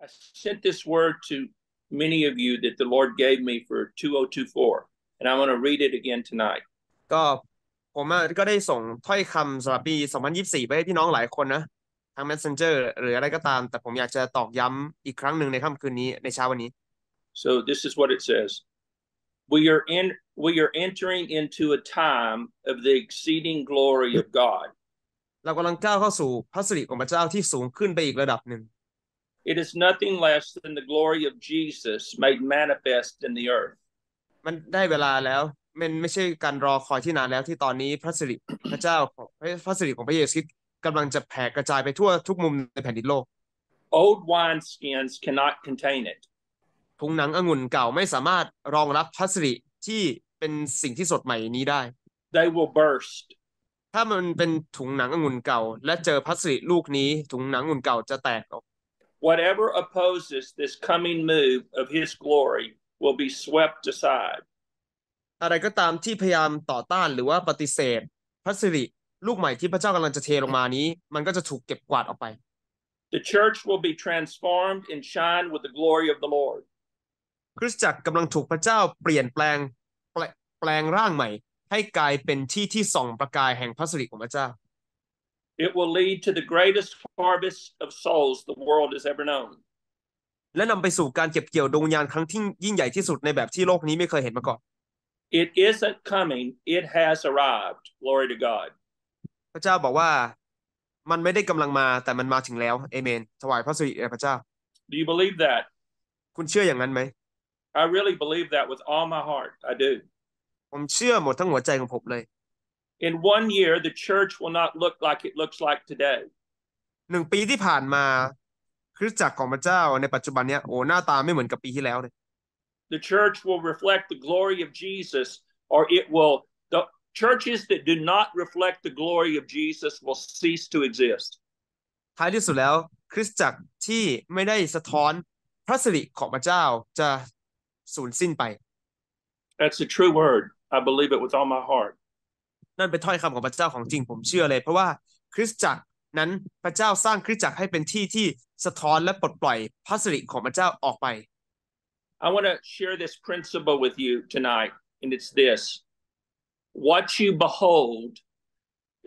I sent this word to many of you that the Lord gave me for 2024, and I'm going to read it again tonight. ก็ผมอะก็ได้ส่งถ้อยคำสำหรับปี 2024 ไปให้พี่น้องหลายคนนะทาง Messenger หรืออะไรก็ตาม แต่ผมอยากจะตอกย้ำอีกครั้งหนึ่งในค่ำคืนนี้ในเช้าวันนี้ So this is what it says. We are in we are entering into a time of the exceeding glory of God. เรากำลังก้าวเข้าสู่พระสิริของพระเจ้าที่สูงขึ้นไปอีกระดับหนึ่ง It is nothing less than the glory of Jesus made manifest in the earth. มันได้เวลาแล้วมันไม่ใช่การรอคอยที่นานแล้วที่ตอนนี้พระสิริพระเจ้าพระสิริของพระเยซูกำลังจะแผ่กระจายไปทั่วทุกมุมในแผ่นดินโลก Old wine skins cannot contain it. ถุงหนังองุ่นเก่าไม่สามารถรองรับพระสิริที่เป็นสิ่งที่สดใหม่นี้ได้ They will burst. ถ้ามันเป็นถุงหนังองุ่นเก่า และเจอพระสิริลูกนี้ถุงหนังองุ่นเก่าจะแตกออก Whatever opposes this coming move of his glory will be swept aside. อะไรก็ตามที่พยายามต่อต้านหรือว่าปฏิเสธพระสิริลูกใหม่ที่พระเจ้ากำลังจะเทลงมานี้มันก็จะถูกเก็บกวาดออกไป The church will be transformed and shine with the glory of the Lord. คริสตจักรกำลังถูกพระเจ้าเปลี่ยนแปลงแปลงร่างใหม่ให้กลายเป็นที่ที่ส่องประกายแห่งพระสิริของพระเจ้า It will lead to the greatest harvest of souls the world has ever known. และนำไปสู่การเก็บเกี่ยวดวงวิญญาณครั้งที่ยิ่งใหญ่ที่สุดในแบบที่โลกนี้ไม่เคยเห็นมาก่อน It isn't coming. It has arrived. Glory to God. พระเจ้าบอกว่ามันไม่ได้กำลังมาแต่มันมาถึงแล้วเอเมน ถวายพระสิริแด่พระเจ้า Do you believe that? คุณเชื่ออย่างนั้นไหม I really believe that with all my heart. I do. ผมเชื่อหมดทั้งหัวใจของผมเลย in one year the church will not look like it looks like today หนึ่งปีที่ผ่านมาคริสตจักรของพระเจ้าในปัจจุบันเนี้ยโอ้หน้าตาไม่เหมือนกับปีที่แล้วเลย The church will reflect the glory of Jesus or it will the churches that do not reflect the glory of Jesus will cease to exist ท้ายที่สุดแล้วคริสตจักรที่ไม่ได้สะท้อนพระสิริของพระเจ้าจะสูญสิ้นไป That's a true word I believe it with all my heart นั่นเป็นถ้อยคำของพระเจ้าของจริงผมเชื่อเลย เพราะว่า คริสตจักรนั้นพระเจ้าสร้างคริสตจักรให้เป็นที่ที่สะท้อนและปลดปล่อยพระสิริของพระเจ้าออกไป I want to share this principle with you tonight and it's this what you behold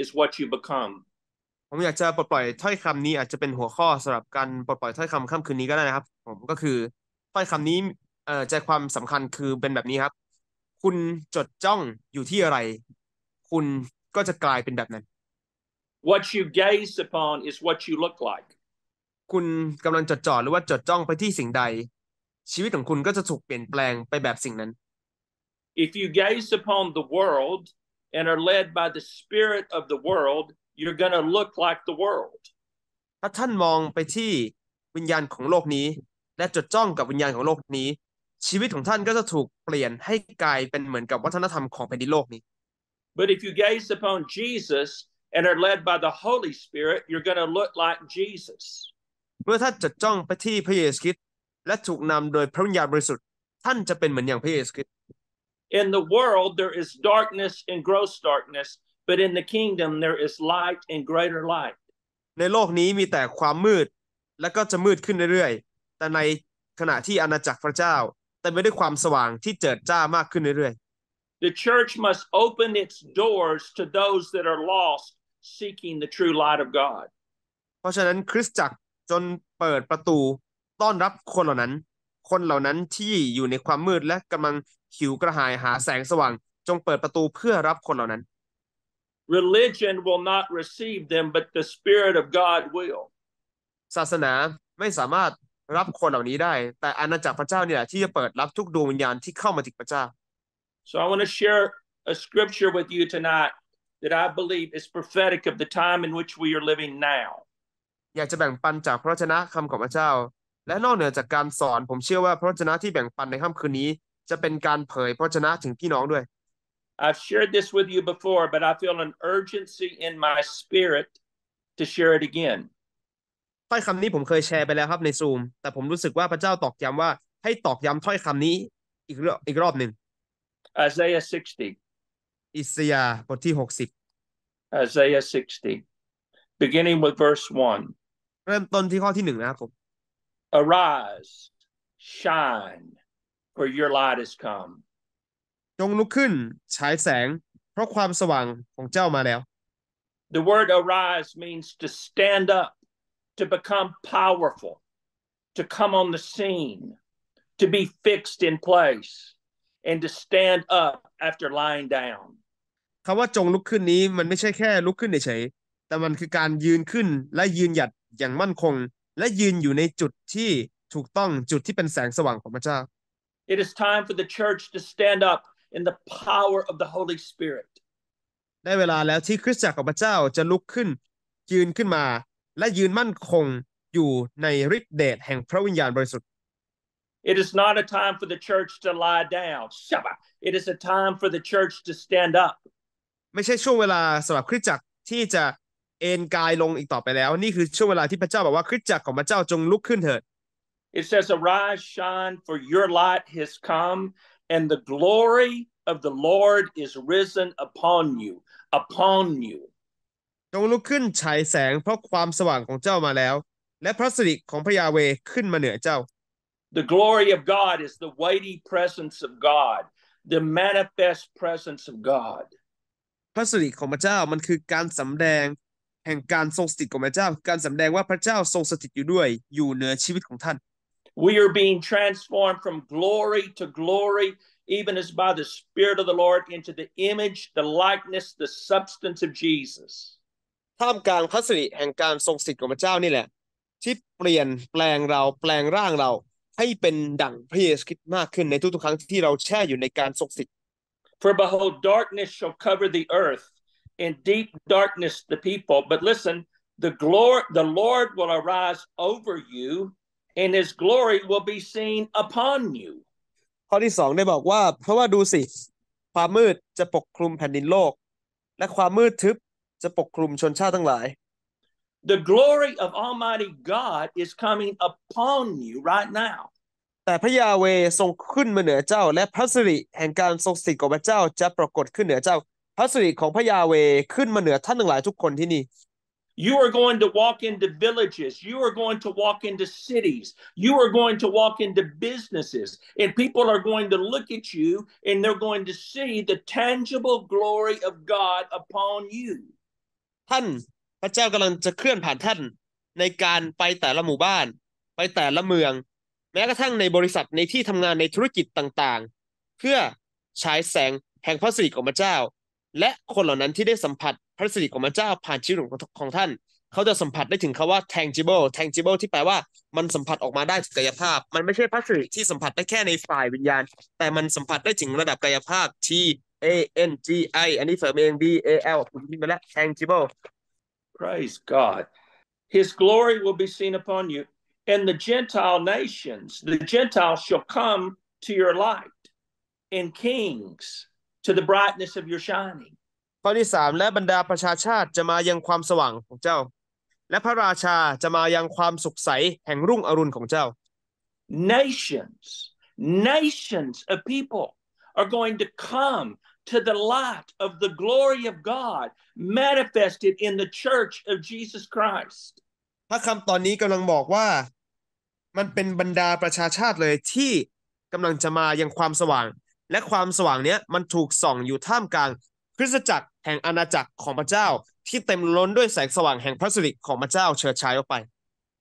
is what you become ผมอยากจะปลดปล่อยถ้อยคำนี้อาจจะเป็นหัวข้อสำหรับการปลดปล่อยถ้อยคำค่ำคืนนี้ก็ได้นะครับ ผมก็คือถ้อยคำนี้เอ่อใจความสำคัญคือเป็นแบบนี้ครับ คุณจดจ้องอยู่ที่อะไรคุณก็จะกลายเป็นแบบนั้น What you gaze upon is what you look like คุณกำลังจดจ่อหรือว่าจดจ้องไปที่สิ่งใด ชีวิตของคุณก็จะถูกเปลี่ยนแปลงไปแบบสิ่งนั้น If you gaze upon the world and are led by the spirit of the world you're g o n n a look like the world ถ้าท่านมองไปที่วิญญาณของโลกนี้ และจดจ้องกับวิญญาณของโลกนี้ ชีวิตของท่านก็จะถูกเปลี่ยนให้กลายเป็นเหมือนกับวัฒนธรรมของแผ่นดินโลกนี้ But if you gaze upon Jesus and are led by the Holy Spirit, you're going to look like Jesus. เมื่อท่านจะจ้องไปที่พระเยซูคริสต์และถูกนำโดยพระวิญญาณบริสุทธิ์ ท่านจะเป็นเหมือนอย่างพระเยซูคริสต์ In the world there is darkness and gross darkness, but in the kingdom there is light and greater light. ในโลกนี้มีแต่ความมืดและก็จะมืดขึ้นเรื่อยๆ แต่ในขณะที่อาณาจักรพระเจ้าเต็ไมไปด้วยความสว่างที่เจิดจ้ามากขึ้นเรื่อยๆ The church must open its doors to those that are lost seeking the true light of God. เพราะฉะนั้นคริสตจักรจนเปิดประตูต้อนรับคนเหล่านั้น คนเหล่านั้นที่อยู่ในความมืดและกำลังหิวกระหายหาแสงสว่าง จงเปิดประตูเพื่อรับคนเหล่านั้น Religion will not receive them but the spirit of God will ศาสนาไม่สามารถรับคนเหล่านี้ได้ แต่อาณาจักรพระเจ้าเนี่ยที่จะเปิดรับทุกดวงวิญญาณที่เข้ามาถึงพระเจ้า So I want to share a scripture with you tonight that I believe is prophetic of the time in which we are living now. อยากจะแบ่งปันจากพระวจนะคำของพระเจ้า และนอกเหนือจากการสอน ผมเชื่อว่าพระวจนะที่แบ่งปันในค่ำคืนนี้ จะเป็นการเผยพระวจนะถึงพี่น้องด้วย I've shared this with you before, but I feel an urgency in my spirit to share it again. ถ้อยคำนี้ผมเคยแชร์ไปแล้วครับในซูมแต่ผมรู้สึกว่าพระเจ้าตอกย้ำว่าให้ตอกย้ำถ้อยคำนี้อีกรอบอีกรอบหนึ่ง Isaiah 60. 60 Isaiah 60 beginning with verse 1. Arise shine for your light has come The word arise means to stand up to become powerful to come on the scene to be fixed in place and to stand up after lying down คำว่าจงลุกขึ้นนี้มันไม่ใช่แค่ลุกขึ้นเฉยๆแต่มันคือการยืนขึ้นและยืนหยัดอย่างมั่นคง และยืนอยู่ในจุดที่ถูกต้องจุดที่เป็นแสงสว่างของพระเจ้า It is time for the church to stand up in the power of the Holy Spirit ได้เวลาแล้วที่คริสตจักรของพระเจ้าจะลุกขึ้น ยืนขึ้นมาและยืนมั่นคงอยู่ในฤทธิเดชแห่งพระวิญญาณบริสุทธิ์ It is not a time for the church to lie down. Shabbat. It is a time for the church to stand up. ไม่ใช่ช่วงเวลาสำหรับคริสตจักรที่จะเอนกายลงอีกต่อไปแล้ว นี่คือช่วงเวลาที่พระเจ้าบอกว่าคริสตจักรของพระเจ้าจงลุกขึ้นเถิด It says arise shine for your light has come and the glory of the Lord is risen upon you upon you จงลุกขึ้นฉายแสงเพราะความสว่างของเจ้ามาแล้ว และพระสิริของพระยาเวขึ้นมาเหนือเจ้า the glory of God is the weighty presence of God, the manifest presence of God. พระสิริของพระเจ้ามันคือการสำแดงแห่งการทรงสถิตของพระเจ้าการสำแดงว่าพระเจ้าทรงสถิตอยู่ด้วยอยู่เหนือชีวิตของท่าน We are being transformed from glory to glory even as by the Spirit of the Lord into the image the likeness the substance of Jesus ท่ามกลางพระสิริแห่งการทรงสถิตของพระเจ้านี่แหละที่เปลี่ยนแปลงเราแปลงร่างเราให้เป็นดั่งพระเยซูคริสต์มากขึ้นในทุกๆครั้งที่เราแช่อยู่ในการทรงสิทธิ์ For behold, darkness shall cover the earth, and deep darkness the people. But listen, the glory, the Lord will arise over you, and His glory will be seen upon you. ข้อที่สองได้บอกว่า เพราะว่าดูสิความมืดจะปกคลุมแผ่นดินโลก และความมืดทึบจะปกคลุมชนชาติทั้งหลาย The glory of Almighty God is coming upon you right now. แต่พระยาเวทรงขึ้นมาเหนือเจ้าและพระสิริแห่งการทรงสถิตของพระเจ้าจะปรากฏขึ้นเหนือเจ้าพระสิริของพระยาเวขึ้นมาเหนือท่านทั้งหลายทุกคนที่นี่ You are going to walk into villages. You are going to walk into cities. You are going to walk into businesses. And people are going to look at you and they're going to see the tangible glory of God upon you. ท่านพระเจ้ากำลังจะเคลื่อนผ่านท่านในการไปแต่ละหมู่บ้าน ไปแต่ละเมือง แม้กระทั่งในบริษัทในที่ทำงานในธุรกิจต่างๆ เพื่อฉายแสงแห่งพระสิริของพระเจ้า และคนเหล่านั้นที่ได้สัมผัสพระสิริของพระเจ้า ผ่านชีวิตของท่าน เขาจะสัมผัสได้ถึงคาว่า tangible tangible ที่แปลว่ามันสัมผัสออกมาได้ถึงกายภาพ มันไม่ใช่พระสิริที่สัมผัสได้แค่ในฝ่ายวิญญาณ แต่มันสัมผัสได้ถึงระดับกายภาพ T A N G I อันนี้เสริมเอง B A L คุณพิมพ์ไปแล้ว tangible Praise God. His glory will be seen upon you, and the Gentile nations, the Gentiles shall come to your light, and kings to the brightness of your shining. ข้อที่สามและบรรดาประชาชาติจะมายังความสว่างของเจ้า Nations nations of people are going to come to the light of the glory of God manifested in the church of Jesus Christ พระคำตอนนี้กำลังบอกว่ามันเป็นบรรดาประชาชาติเลยที่กำลังจะมายังความสว่าง และความสว่างเนี้ยมันถูกส่องอยู่ท่ามกลางคริสตจักรแห่งอาณาจักรของพระเจ้าที่เต็มล้นด้วยแสงสว่างแห่งพระสิริของพระเจ้า เชิดชายออกไป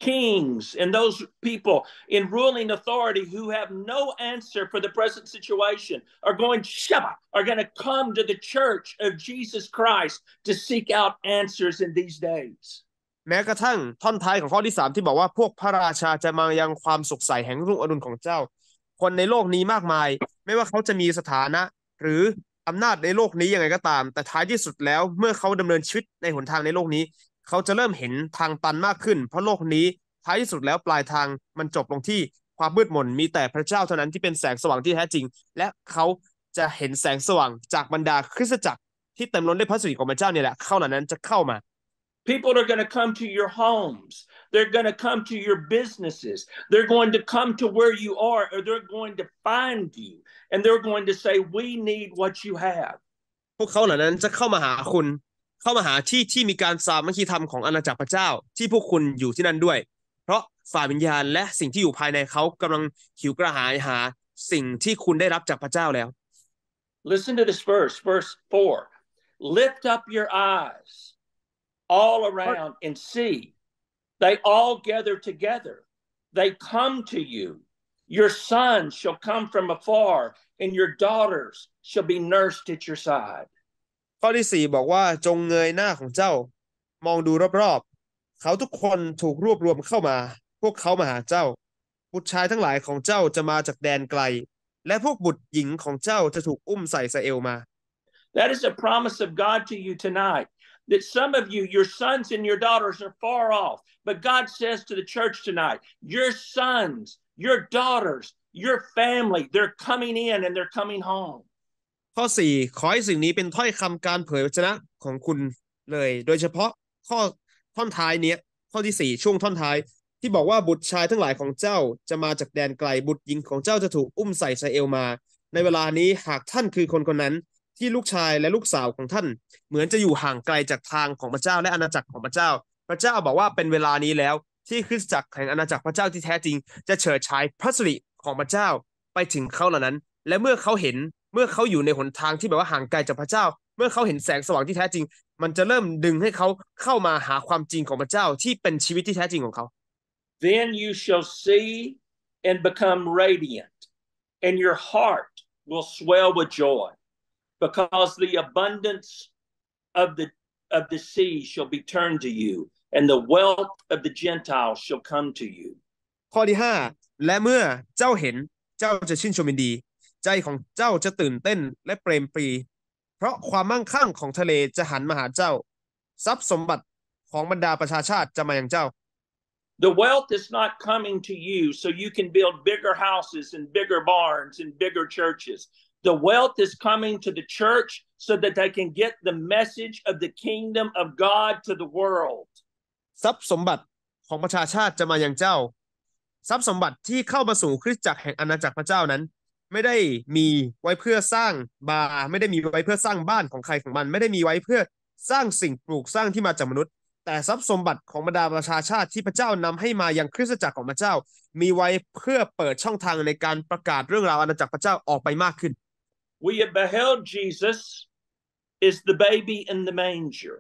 kings and those people in ruling authority who have no answer for the present situation are going Shabbat, are going to come to the church of Jesus Christ to seek out answers in these days. แม้กระทั่งท่อนท้ายของข้อที่3ขาจะเริ่มเห็นทางตันมากขึ้น เพราะโลกนี้ท้ายที่สุดแล้วปลายทางมันจบลงที่ความมืดมนมีแต่พระเจ้าเท่านั้นที่เป็นแสงสว่างที่แท้จริง และเขาจะเห็นแสงสว่างจากบรรดาคริสตจักรที่เต็มล้นด้วยพระสุริของพระเจ้าเนี่ยแหละเข้าหลังนั้นจะเข้ามา People are going to come to your homes. They're going to come to your businesses. They're going to come to where you are, or they're going to find you. And they're going to say, We need what you have. พวกเขาเหล่านั้นจะเข้ามาหาคุณเข้ามาหาที่ที่มีการสามัคคีธรรมของอาณาจักรพระเจ้าที่พวกคุณอยู่ที่นั่นด้วย เพราะฝ่ายวิญญาณและสิ่งที่อยู่ภายในเขากำลังหิวกระหายหาสิ่งที่คุณได้รับจากพระเจ้าแล้ว Listen to this verse verse 4 Lift up your eyes all around and see they all gather together they come to you your sons shall come from afar and your daughters shall be nursed at your side ข้อที่สี่บอกว่าจงเงยหน้าของเจ้า มองดูรอบๆเขาทุกคนถูกรวบรวมเข้ามา พวกเขามาหาเจ้า บุตรชายทั้งหลายของเจ้าจะมาจากแดนไกล และพวกบุตรหญิงของเจ้าจะถูกอุ้มใส่สเอลมา That is a promise of God to you tonight. that some of you, your sons and your daughters are far off. But God says to the church tonight, your sons, your daughters, your family, they're coming in and they're coming home. ข้อสี่ขอให้สิ่งนี้เป็นถ้อยคำการเผยพระชนะของคุณเลยโดยเฉพาะข้อท่อนท้ายเนี้ยข้อที่สี่ช่วงท่อนท้าย ที่บอกว่าบุตรชายทั้งหลายของเจ้าจะมาจากแดนไกลบุตรหญิงของเจ้าจะถูกอุ้มใส่ชาเอลมา ในเวลานี้หากท่านคือคนคนนั้น ที่ลูกชายและลูกสาวของท่าน เหมือนจะอยู่ห่างไกลจากทางของพระเจ้าและอาณาจักรของพระเจ้า พระเจ้าบอกว่าเป็นเวลานี้แล้ว ที่คริสตจักรแห่งอาณาจักรพระเจ้าที่แท้จริง จะเฉิดฉายพระสิริของพระเจ้า ไปถึงเขาเหล่านั้น และเมื่อเขาเห็นเมื่อเขาอยู่ในหนทางที่แบบว่าห่างไกลจากพระเจ้า เมื่อเขาเห็นแสงสว่างที่แท้จริง มันจะเริ่มดึงให้เขาเข้ามาหาความจริงของพระเจ้า ที่เป็นชีวิตที่แท้จริงของเขา Then you shall see and become radiant and your heart will swell with joy because the abundance of the of the sea shall be turned to you and the wealth of the Gentiles shall come to you ข้อที่ 5 และเมื่อเจ้าเห็นเจ้าจะชื่นชมยินดีจของเจ้าจะตื่นเต้นและเปรมปรี เพราะความมั่งคั่งของทะเลจะหันมาหาเจ้า ทรัพย์สมบัติของบรรดาประชาชาติจะมาอย่างเจ้า The wealth is not coming to you so you can build bigger houses and bigger barns and bigger churches. The wealth is coming to the church so that they can get the message of the kingdom of God to the world. ทรัพย์สมบัติของประชาชาติจะมาอย่างเจ้า ทรัพย์สมบัติที่เข้ามาสู่คริสตจักรแห่งอาณาจักรพระเจ้านั้นไม่ได้มีไว้เพื่อสร้างบาร์ไม่ได้มีไว้เพื่อสร้างบ้านของใครของมันไม่ได้มีไว้เพื่อสร้างสิ่งปลูกสร้างที่มาจากมนุษย์ แต่ทรัพย์สมบัติของบรรดาประชาชาติที่พระเจ้านำให้มายังคริสตจักรของพระเจ้า มีไว้เพื่อเปิดช่องทางในการประกาศเรื่องราวอาณาจักรพระเจ้าออกไปมากขึ้น We have beheld Jesus is the baby in the manger.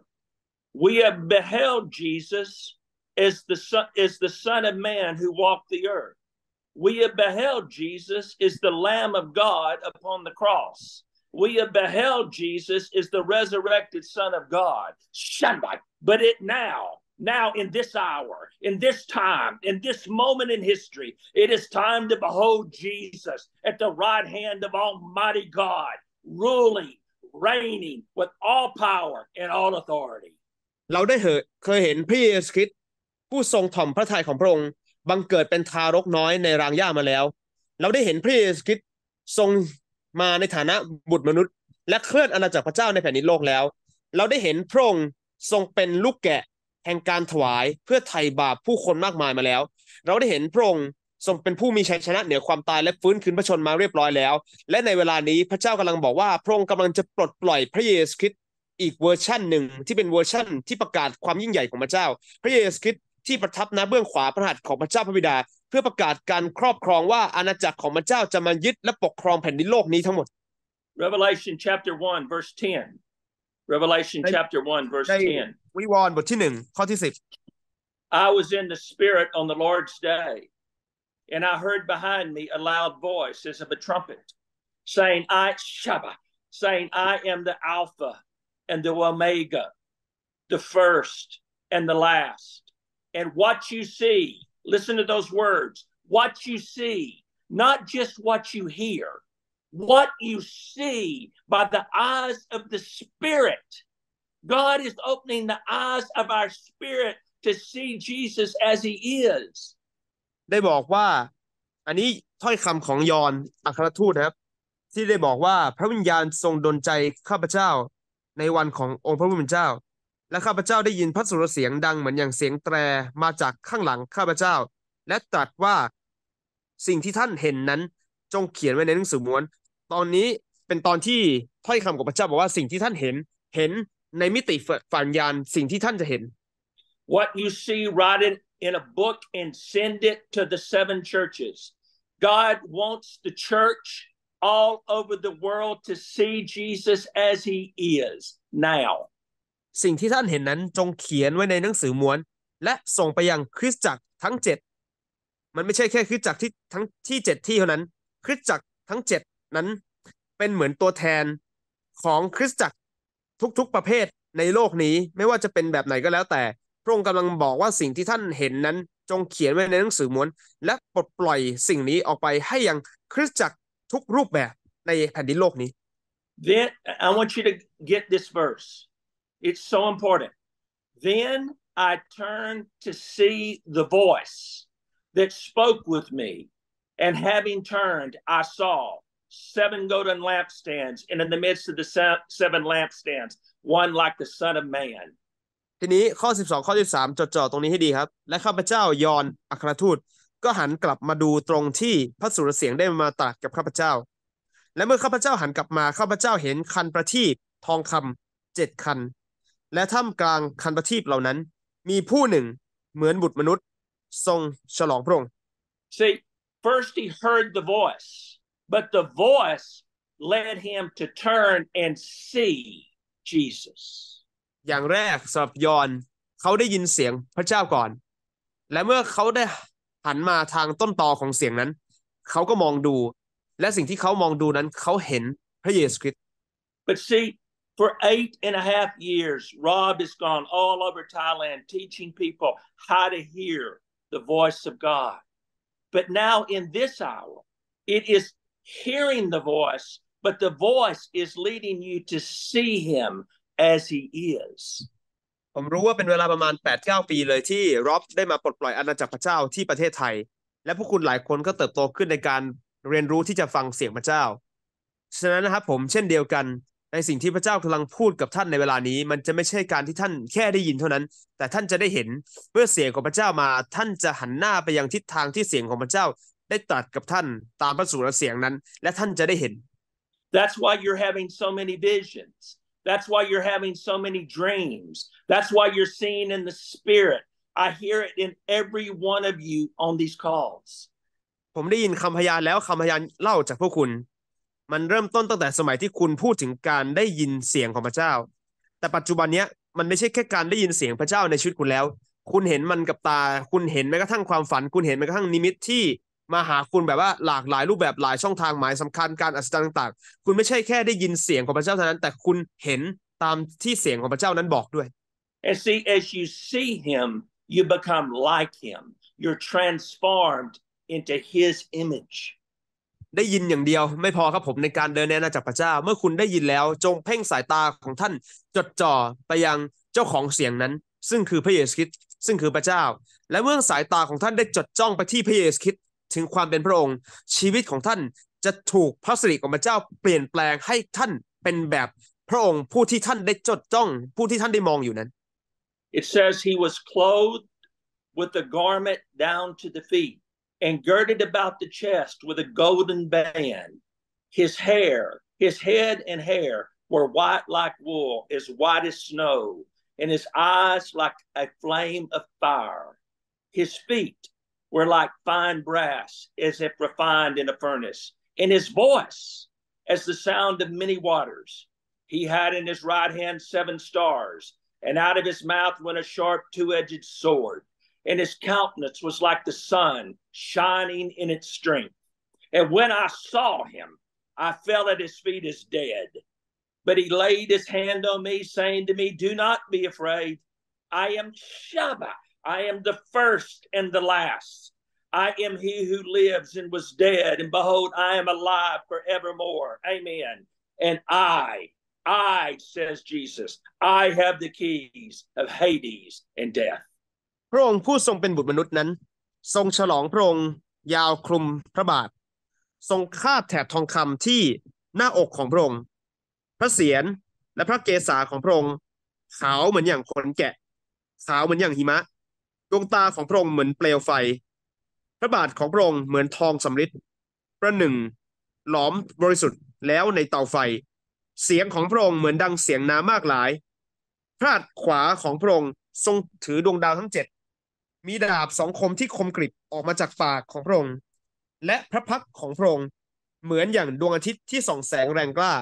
We have beheld Jesus is the son, is the Son of Man who walked the earth. We have beheld Jesus is the Lamb of God upon the cross. We have beheld Jesus is the resurrected Son of God. Shandai, but it now, now in this hour, in this time, in this moment in history, it is time to behold Jesus at the right hand of Almighty God, ruling, reigning with all power and all authority. เราได้เคยเห็นพระเยซูคริสต์ผู้ทรงถ่อมพระทัยของพระองค์บังเกิดเป็นทารกน้อยในรางหญ้ามาแล้ว เราได้เห็นพระเยซูคริสต์ทรงมาในฐานะบุตรมนุษย์ และเคลื่อนอาณาจักรพระเจ้าในแผ่นดินโลกแล้ว เราได้เห็นพระองค์ทรงเป็นลูกแกะแห่งการถวายเพื่อไถ่บาปผู้คนมากมายมาแล้ว เราได้เห็นพระองค์ทรงเป็นผู้มีชัยชนะเหนือความตายและฟื้นคืนพระชนมาเรียบร้อยแล้ว และในเวลานี้พระเจ้ากำลังบอกว่าพระองค์กำลังจะปลดปล่อยพระเยซูคริสต์อีกเวอร์ชันหนึ่งที่เป็นเวอร์ชันที่ประกาศความยิ่งใหญ่ของพระเจ้า พระเยซูคริสต์ที่ประทับณเบื้องขวาพระหัตถ์ของพระเจ้าพระบิดา เพื่อประกาศการครอบครองว่าอาณาจักรของพระเจ้าจะมายึดและปกครองแผ่นดินโลกนี้ทั้งหมด Revelation chapter 1 verse 10 Revelation chapter 1 verse 10วิวรณ์บทที่หนึ่งข้อที่สิบ I was in the spirit on the Lord's day and I heard behind me a loud voice as of a trumpet saying I Shabbat saying I am the Alpha and the Omega the first and the last and what you see. Listen to those words what you see, not just what you hear, what you see by the eyes of the Spirit. God is opening the eyes of our spirit to see Jesus as he is ได้บอกว่าอันนี้ถ้อยคำของยอห์นอัครทูตนะครับ ที่ได้บอกว่าพระวิญญาณทรงดลใจข้าพเจ้าในวันขององค์พระผู้เป็นเจ้าและข้าพเจ้าได้ยินพระสุรเสียงดังเหมือนอย่างเสียงแตรมาจากข้างหลังข้าพเจ้า และตรัสว่าสิ่งที่ท่านเห็นนั้นจงเขียนไว้ในหนังสือม้วนตอนนี้เป็นตอนที่ถ้อยคำของพระเจ้าบอกว่าสิ่งที่ท่านเห็นเห็นในมิติฝันยานสิ่งที่ท่านจะเห็น What you see write it in a book and send it to the seven churches. God wants the church all over the world to see Jesus as he is now. สิ่งที่ท่านเห็นนั้นจงเขียนไว้ในหนังสือม้วน และส่งไปยังคริสตจักรทั้งเจ็ดมันไม่ใช่แค่คริสตจักรที่ทั้งที่เจ็ดที่เท่านั้น คริสตจักรทั้งเจ็ดนั้น เป็นเหมือนตัวแทนของคริสตจักรทุกๆประเภทในโลกนี้ไม่ว่าจะเป็นแบบไหนก็แล้วแต่พระองค์กำลังบอกว่าสิ่งที่ท่านเห็นนั้นจงเขียนไว้ในหนังสือม้วน และปลดปล่อยสิ่งนี้ออกไปให้ยังคริสตจักรทุกรูปแบบในแผ่นดินโลกนี้ Then I want you to get this verse It's so important. Then I turned to see the voice that spoke with me. And having turned, I saw seven golden lampstands, and in the midst of the seven lampstands, one like the Son of Man. ทีนี้ข้อ 12 ข้อ 13 จดจ่อตรงนี้ให้ดีครับ และข้าพเจ้ายอนอัครทูตก็หันกลับมาดูตรงที่พระสุรเสียงได้มาตรัสกับข้าพเจ้า และเมื่อข้าพเจ้าหันกลับมา ข้าพเจ้าเห็นคันประทีปทองคำเจ็ดคันและท่ามกลางคันประทีปเหล่านั้น มีผู้หนึ่งเหมือนบุตรมนุษย์ทรงฉลองพระองค์ See first he heard the voice but the voice led him to turn and see Jesus อย่างแรกสำหรับยอนเขาได้ยินเสียงพระเจ้าก่อน และเมื่อเขาได้หันมาทางต้นตอของเสียงนั้น เขาก็มองดู และสิ่งที่เขามองดูนั้น เขาเห็นพระเยซูคริสต์ But see For eight and a half years, Rob has gone all over Thailand teaching people how to hear the voice of God. But now, in this hour, it is hearing the voice, but the voice is leading you to see Him as He is. ผมรู้ว่าเป็นเวลาประมาณ8-9ปีเลยที่ร็อบได้มาปลดปล่อยอาณาจักรพระเจ้าที่ประเทศไทยและพวกคุณหลายคนก็เติบโตขึ้นในการเรียนรู้ที่จะฟังเสียงพระเจ้าฉะนั้นนะครับผมเช่นเดียวกันในสิ่งที่พระเจ้ากำลังพูดกับท่านในเวลานี้ มันจะไม่ใช่การที่ท่านแค่ได้ยินเท่านั้น แต่ท่านจะได้เห็นเมื่อเสียงของพระเจ้ามาท่านจะหันหน้าไปยังทิศทางที่เสียงของพระเจ้าได้ตรัสกับท่านตามพระสูรเสียงนั้น และท่านจะได้เห็น That's why you're having so many visions. That's why you're having so many dreams. That's why you're seeing in the spirit. I hear it in every one of you on these calls. ผมได้ยินคำพยานแล้วคำพยานเล่าจากพวกคุณมันเริ่มต้นตั้งแต่สมัยที่คุณพูดถึงการได้ยินเสียงของพระเจ้า แต่ปัจจุบันเนี้ยมันไม่ใช่แค่การได้ยินเสียงพระเจ้าในชีวิตคุณแล้ว คุณเห็นมันกับตา คุณเห็นแม้กระทั่งความฝัน คุณเห็นแม้กระทั่งนิมิตที่ มาหาคุณแบบว่าหลากหลายรูปแบบหลายช่องทางหมายสำคัญการอัศจรรย์ต่างๆ คุณไม่ใช่แค่ได้ยินเสียงของพระเจ้าเท่านั้น แต่คุณเห็นตามที่เสียงของพระเจ้านั้นบอกด้วย and see as you see him you become like him you're transformed into his image ได้ยินอย่างเดียว ไม่พอครับผมในการเดินในอนาจักรพระเจ้าเมื่อคุณได้ยินแล้ว จงเพ่งสายตาของท่านจดจ่อไปยังเจ้าของเสียงนั้น ซึ่งคือพระเยซูคริสต์ซึ่งคือพระเจ้า และเมื่อสายตาของท่านได้จดจ้องไปที่พระเยซูคริสต์ถึงความเป็นพระองค์ชีวิตของท่านจะถูกพระสิริของพระเจ้า เปลี่ยนแปลงให้ท่านเป็นแบบพระองค์ผู้ที่ท่านได้จดจ้อง ผู้ที่ท่านได้มองอยู่นั้น It says he was clothed with the garment down to the feet and girded about the chest with a golden band. His hair, his head and hair were white like wool, as white as snow, and his eyes like a flame of fire. His feet were like fine brass, as if refined in a furnace, and his voice as the sound of many waters. He had in his right hand seven stars, and out of his mouth went a sharp two edged sword and his countenance was like the sun shining in its strength. And when I saw him, I fell at his feet as dead. But he laid his hand on me, saying to me, Do not be afraid. I am Shabbat. I am the first and the last. I am he who lives and was dead, and behold, I am alive forevermore. Amen. And I, I, says Jesus, I have the keys of Hades and death. พระองค์ผู้ทรงเป็นบุตรมนุษย์นั้น ทรงฉลองพระองค์ยาวคลุมพระบาท ทรงคาดแถบทองคำที่หน้าอกของพระองค์พระเศียรและพระเกศาของพระองค์ขาวเหมือนอย่างขนแกะ ขาวเหมือนอย่างหิมะดวงตาของพระองค์เหมือนเปลวไฟ พระบาทของพระองค์เหมือนทองสำริดประหนึ่ง หลอมบริสุทธิ์แล้วในเตาไฟ เสียงของพระองค์เหมือนดังเสียงน้ำมากหลายพระหัตถ์ขวาของพระองค์ทรงถือดวงดาวทั้งเจ็ดมีดาบสองคมที่คมกริบ ออกมาจากปากของพระองค์และพระพักของพระองค์เหมือนอย่างดวงอาทิตย์ที่ส่องแสงแรงกล้า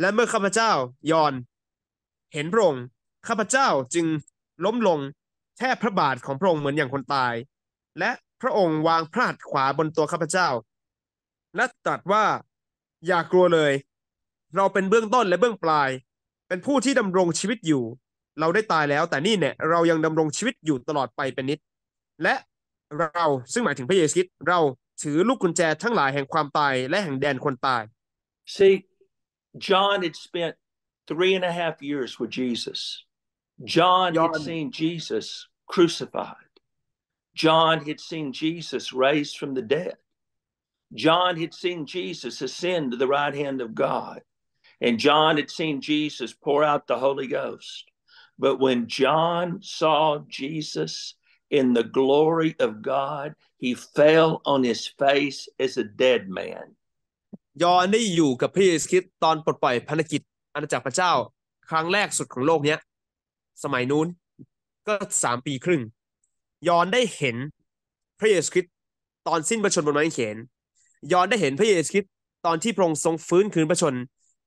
และเมื่อข้าพเจ้ายอน เห็น พระองค์ข้าพเจ้าจึงล้มลงแทบพระบาทของพระองค์เหมือนอย่างคนตาย และพระองค์วางพระหัตถ์ขวาบนตัวข้าพเจ้า และตรัสว่า อย่ากลัวเลย เราเป็นเบื้องต้นและเบื้องปลาย เป็นผู้ที่ดำรงชีวิตอยู่เราได้ตายแล้วแต่นี่เนี่ยเรายังดำรงชีวิตอยู่ตลอดไปเป็นนิด และเราซึ่งหมายถึงพระเยซูคริสต์เราถือลูกกุญแจทั้งหลายแห่งความตายและแห่งแดนคนตาย See John had spent three and a half years with Jesus John had seen Jesus crucified John had seen Jesus raised from the dead John had seen Jesus ascend to the right hand of God and John had seen Jesus pour out the Holy Ghost But when John saw Jesus in the glory of God, he fell on his face as a dead man. ยอนได้อยู่กับพระเยซูคริสต์ตอนปลดปล่อยพันธกิจอาณาจักรพระเจ้าครั้งแรกสุดของโลกเนี้ยสมัยนู้นก็สามปีครึ่งยอนได้เห็นพระเยซูคริสต์ตอนสิ้นประชนบนไม้เขนยอนได้เห็นพระเยซูคริสต์ตอนที่พระองค์ทรงฟื้นคืนประชนม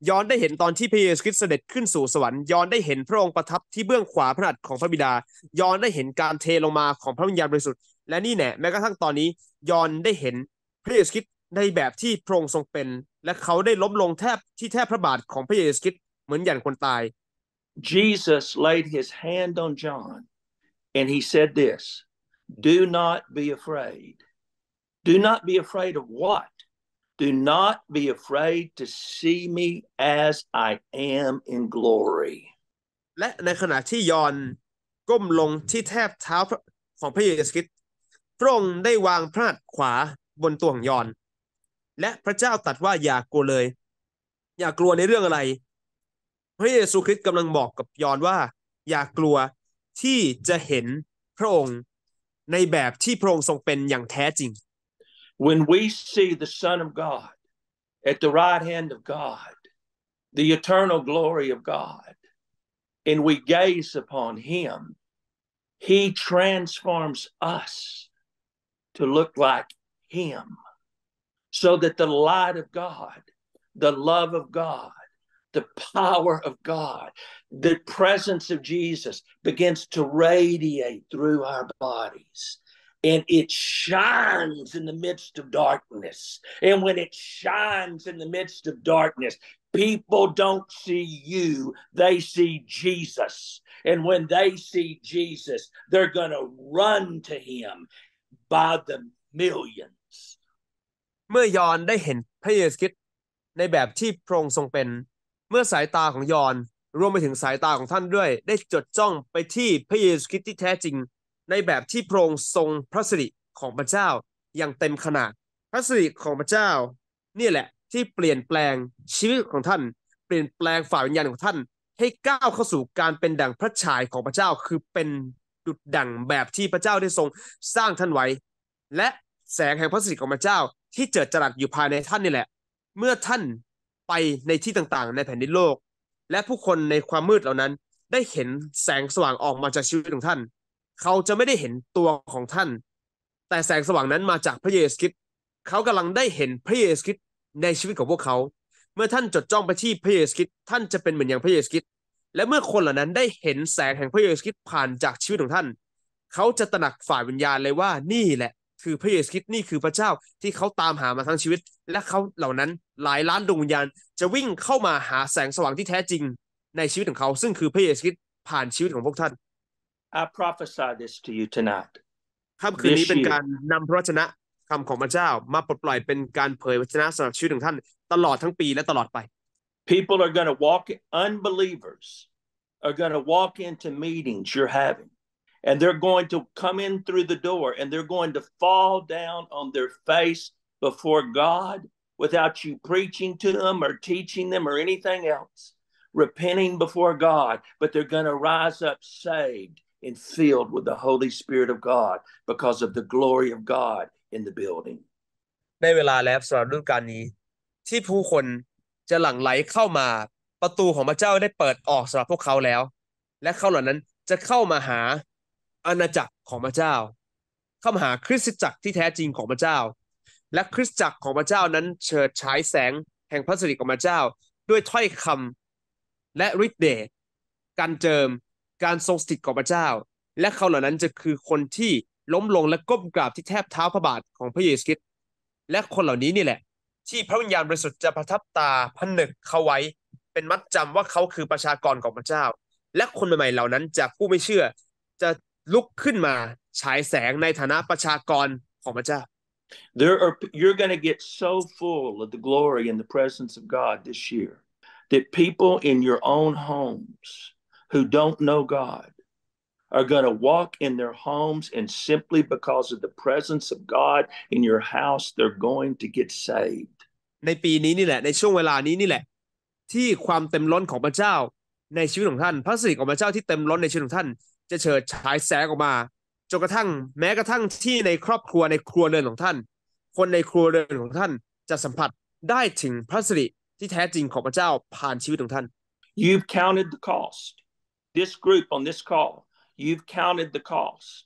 ย้อนได้เห็นตอนที่พระเยซูคริสต์เสด็จขึ้นสู่สวรรค์ย้อนได้เห็นพระองค์ประทับที่เบื้องขวาพระหัตถ์ของพระบิดาย้อนได้เห็นการเทลงมาของพระวิญญาณบริสุทธิ์ และนี่แน่แม้กระทั่งตอนนี้ย้อนได้เห็นพระเยซูคริสต์ในแบบที่พระองค์ทรงเป็น และเขาได้ล้มลงแทบที่แทบพระบาทของพระเยซูคริสต์เหมือนอย่างคนตาย Jesus laid his hand on John and he said this do not be afraid do not be afraid of what Do not be afraid to see me as I am in glory. และในขณะที่ยอนก้มลงที่แทบเท้าของพระเยซูคริสต์พระองค์ได้วางพระหัตถ์ขวาบนตัวของยอน และพระเจ้าตรัสว่าอย่ากลัวเลย อย่ากลัวในเรื่องอะไร พระเยซูคริสต์กำลังบอกกับยอนว่า อย่ากลัวที่จะเห็นพระองค์ในแบบที่พระองค์ทรงเป็นอย่างแท้จริง When we see the Son of God at the right hand of God, the eternal glory of God, and we gaze upon Him, He transforms us to look like Him so that the light of God, the love of God, the power of God, the presence of Jesus begins to radiate through our bodies and it shines in the midst of darkness. And when it shines in the midst of darkness, people don't see you, they see Jesus. And when they see Jesus, they're going to run to him by the millions. เมื่อยอนได้เห็นพระเยซูคริสต์ในแบบที่พระองค์ทรงเป็น เมื่อสายตาของยอนรวมไปถึงสายตาของท่านด้วยในแบบที่พระองค์ทรงพระสิริของพระเจ้าอย่างเต็มขนาดพระสิริของพระเจ้านี่แหละที่เปลี่ยนแปลงชีวิตของท่าน เปลี่ยนแปลงฝ่ายวิญญาณของท่าน ให้ก้าวเข้าสู่การเป็นดั่งพระฉายของพระเจ้าคือเป็นดุดดั่งแบบที่พระเจ้าได้ทรงสร้างท่านไว้ และแสงแห่งพระสิริของพระเจ้าที่เจิดจรัสอยู่ภายในท่านนี่แหละเมื่อท่านไปในที่ต่างๆ ในแผ่นดินโลก และผู้คนในความมืดเหล่านั้น ได้เห็นแสงสว่างออกมาจากชีวิตของท่านเขาจะไม่ได้เห็นตัวของท่าน แต่แสงสว่างนั้นมาจากพระเยซูคริสต์เขากำลังได้เห็นพระเยซูคริสต์ ในชีวิตของพวกเขา เมื่อท่านจดจ้องไปที่พระเยซูคริสต์ ท่านจะเป็นเหมือนอย่างพระเยซูคริสต์ และเมื่อคนเหล่านั้นได้เห็นแสงแห่งพระเยซูคริสต์ผ่านจากชีวิตของท่าน เขาจะตระหนักฝ่ายวิญญาณเลยว่านี่แหละคือพระเยซูคริสต์นี่คือพระเจ้าที่เขาตามหามาทั้งชีวิต และเขาเหล่านั้นหลายล้านดวงวิญญาณจะวิ่งเข้ามาหาแสงสว่างที่แท้จริง ในชีวิตของเขาซึ่งคือพระเยซูคริสต์ผ่านชีวิตของพวกท่าน I prophesy this to you tonight. ค่ำคืนนี้เป็นการนำพระวจนะคำของพระเจ้ามาปลดปล่อยเป็นการเผยวจนะสำหรับชีวิตของท่านตลอดทั้งปีและตลอดไป People are going to walk unbelievers are going to walk into meetings you're having and they're going to come in through the door and they're going to fall down on their face before God without you preaching to them or teaching them or anything else repenting before God but they're going to rise up saved and filled with the Holy Spirit of God because of the glory of God in the building. ในเวลาแล้วสำหรับฤดูกาลนี้ ที่ผู้คนจะหลั่งไหลเข้ามาประตูของพระเจ้าได้เปิดออกสำหรับพวกเขาแล้ว และเขาเหล่านั้นจะเข้ามาหาอาณาจักรของพระเจ้า เข้ามาหาคริสตจักรที่แท้จริงของพระเจ้า และคริสตจักรของพระเจ้านั้นเฉิดฉายแสงแห่งพระสิริของพระเจ้า ด้วยถ้อยคำ และฤทธิ์เดชการเจิมการทรงสถิตของพระเจ้า และเขาเหล่านั้นจะคือคนที่ล้มลงและก้มกราบที่แทบเท้าพระบาทของพระเยซูคริสต์และคนเหล่านี้นี่แหละ ที่พระวิญญาณบริสุทธิ์จะประทับตาผนึกเขาไว้เป็นมัดจำว่าเขาคือประชากรของพระเจ้า และคนใหม่ๆเหล่านั้นจากผู้ไม่เชื่อจะลุกขึ้นมาฉายแสงในฐานะประชากรของพระเจ้า There are you're going to get so full of the glory and the presence of God this year that people in your own homes who don't know God are going to walk in their homes, and simply because of the presence of God in your house, they're going to get saved. ในปีนี้นี่แหละในช่วงเวลานี้นี่แหละที่ความเต็มล้นของพระเจ้าในชีวิตของท่านพระสิริของพระเจ้าที่เต็มล้นในชีวิตของท่านจะเฉิดฉายแสงออกมาจนกระทั่งแม้กระทั่งที่ในครอบครัวในครัวเรือนของท่าน คนในครัวเรือนของท่านจะสัมผัสได้ถึงพระสิริที่แท้จริงของพระเจ้าผ่านชีวิตของท่าน You've counted the cost this group on this call, you've counted the cost.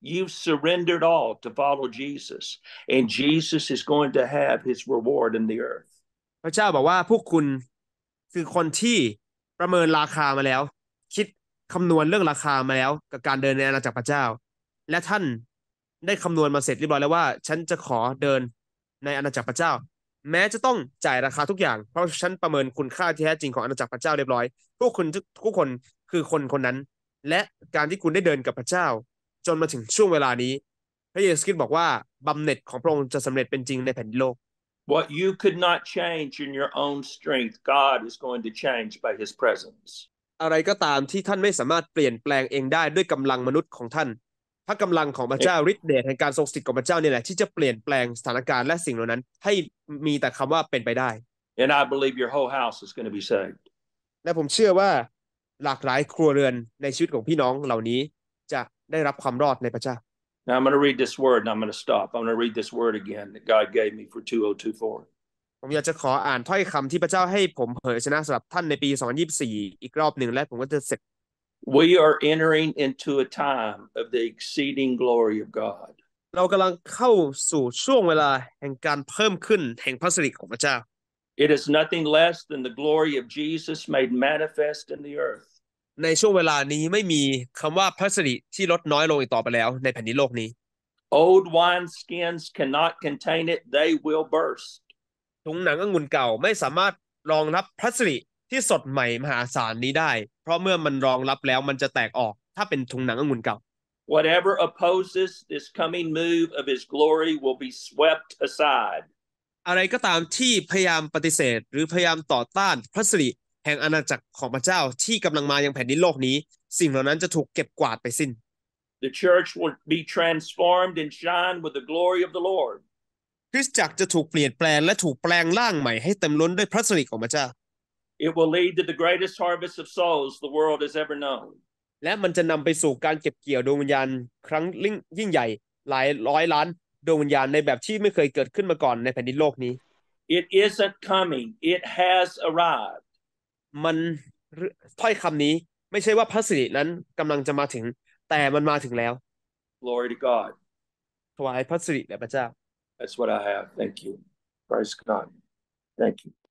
You've surrendered all to follow Jesus, and Jesus is going to have his reward in the earth. พระเจ้าบอกว่าพวกคุณ คือคนที่ประเมินราคามาแล้ว คิดคำนวณเรื่องราคามาแล้ว กับการเดินในอาณาจักรพระเจ้า และท่านได้คำนวณมาเสร็จเรียบร้อยแล้วว่า ฉันจะขอเดินในอาณาจักรพระเจ้า แม้จะต้องจ่ายราคาทุกอย่าง เพราะฉันประเมินคุณค่าที่แท้จริงของอาณาจักรพระเจ้าเรียบร้อยพวกคุณทุกคนคือคนคนนั้น และการที่คุณได้เดินกับพระเจ้า จนมาถึงช่วงเวลานี้ พระเยซูคริสต์บอกว่าบำเหน็จของพระองค์จะสำเร็จเป็นจริงในแผ่นดินโลก What you could not change in your own strength God is going to change by His presence อะไรก็ตามที่ท่านไม่สามารถเปลี่ยนแปลงเองได้ด้วยกำลังมนุษย์ของท่าน พระกำลังของพระเจ้าฤทธิ์เดชแห่งการทรงสถิตของพระเจ้าเนี่ยแหละที่จะเปลี่ยนแปลงสถานการณ์และสิ่งเหล่านั้น ให้มีแต่คำว่าเป็นไปได้ And I believe your whole house is going to be saved และผมเชื่อว่าหลากหลายครัวเรือนในชีวิตของพี่น้องเหล่านี้จะได้รับความรอดในพระเจ้า Now I'm going to read this word and I'm going to stop. I'm going to read this word again that God gave me for 2024. ผมอยากจะขออ่านถ้อยคำที่พระเจ้าให้ผมเผยชนะสำหรับท่านในปี 2024 อีกรอบหนึ่งและผมก็จะเสร็จ We are entering into a time of the exceeding glory of God. เรากำลังเข้าสู่ช่วงเวลาแห่งการเพิ่มขึ้นแห่งพระสิริของพระเจ้า It is nothing less than the glory of Jesus made manifest in the earth. ในช่วงเวลานี้ไม่มีคำว่าพระสิริที่ลดน้อยลงอีกต่อไปแล้วในแผ่นดินโลกนี้ Old wine skins cannot contain it; they will burst. ถุงหนังองุ่นเก่าไม่สามารถรองรับพระสิริที่สดใหม่มหาศาลนี้ได้ Whatever opposes this coming move of His glory will be swept aside. อะไรก็ตามที่พยายามปฏิเสธหรือพยายามต่อต้านพระสิริแห่งอาณาจักรของพระเจ้าที่กำลังมายังแผ่นดินโลกนี้ สิ่งเหล่านั้นจะถูกเก็บกวาดไปสิ้น The church will be transformed and shine with the glory of the Lord. คริสตจักรจะถูกเปลี่ยนแปลงและถูกแปลงร่างใหม่ให้เต็มล้นด้วยพระสิริของพระเจ้า It will lead to the greatest harvest of souls the world has ever known. และมันจะนำไปสู่การเก็บเกี่ยวดวงวิญญาณครั้งยิ่งใหญ่หลายร้อยล้านดวงวิญญาณในแบบที่ไม่เคยเกิดขึ้นมาก่อนในแผ่นดินโลกนี้ it isn't coming it has arrived มันถ้อยคำนี้ไม่ใช่ว่าพระสิรินั้นกำลังจะมาถึง แต่มันมาถึงแล้ว glory to God ถวายพระสิริแด่พระเจ้า that's what I have thank you praise God thank you